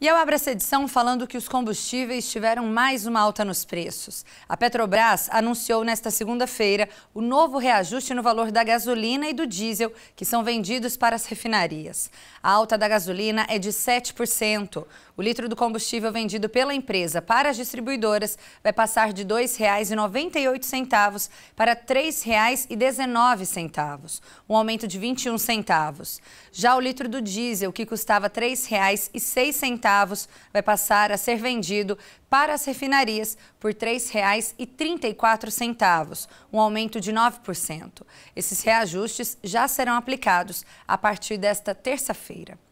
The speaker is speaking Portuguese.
E eu abro essa edição falando que os combustíveis tiveram mais uma alta nos preços. A Petrobras anunciou nesta segunda-feira o novo reajuste no valor da gasolina e do diesel que são vendidos para as refinarias. A alta da gasolina é de 7%. O litro do combustível vendido pela empresa para as distribuidoras vai passar de R$ 2,98 para R$ 3,19, um aumento de 21 centavos. Já o litro do diesel, que custava R$ 3,06, centavos vai passar a ser vendido para as refinarias por R$ 3,34, um aumento de 9%. Esses reajustes já serão aplicados a partir desta terça-feira.